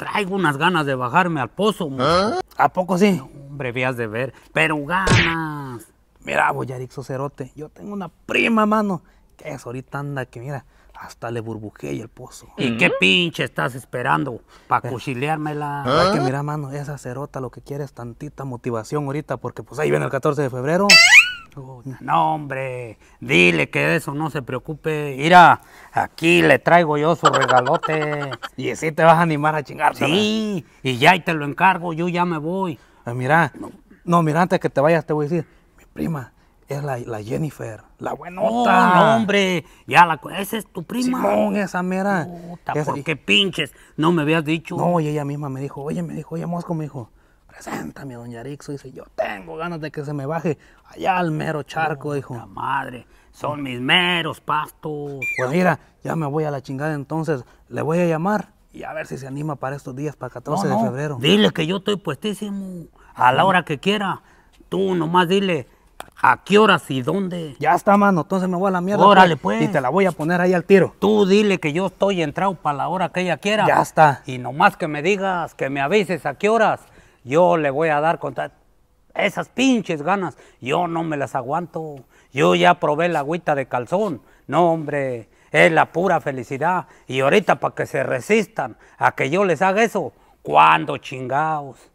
traigo unas ganas de bajarme al pozo. ¿Ah? ¿A poco sí? Hombre, vías de ver. Pero ganas. Mira, Boyarixo Cerote, yo tengo una prima, mano, que es ahorita anda que mira, hasta le burbujea el pozo. ¿Y qué pinche estás esperando? ¿Para cuchilearme la ¿Ah? mira, mano, esa cerota lo que quiere es tantita motivación ahorita, porque pues ahí viene el 14 de febrero. No, hombre, dile que eso no se preocupe. Mira, aquí le traigo yo su regalote. y así te vas a animar a chingar. Sí, y ya y te lo encargo, yo ya me voy. Ah, mira, no. mira, antes que te vayas te voy a decir, mi prima es la, Jennifer, la buenota. Oh, no, hombre, ya la esa es tu prima. No esa mera. qué pinches? No me habías dicho. No, y ella misma me dijo, oye, me dijo, oye, Mosco, me dijo, preséntame a doña Arixo. Dice, yo tengo ganas de que se me baje allá al mero charco, hijo La madre, son mis meros pastos. Pues mira, ya me voy a la chingada entonces, le voy a llamar y a ver si se anima para estos días, para 14 de febrero. Dile que yo estoy puestísimo, a la hora que quiera. Tú nomás dile, ¿A qué horas y dónde? Ya está, mano. Entonces me voy a la mierda. Pues, Órale, pues. Y te la voy a poner ahí al tiro. Tú dile que yo estoy entrado para la hora que ella quiera. Ya está. Y nomás que me digas, que me avises a qué horas yo le voy a dar contra esas pinches ganas, yo no me las aguanto. Yo ya probé la agüita de calzón. No, hombre, es la pura felicidad. Y ahorita para que se resistan a que yo les haga eso, ¿cuándo chingados?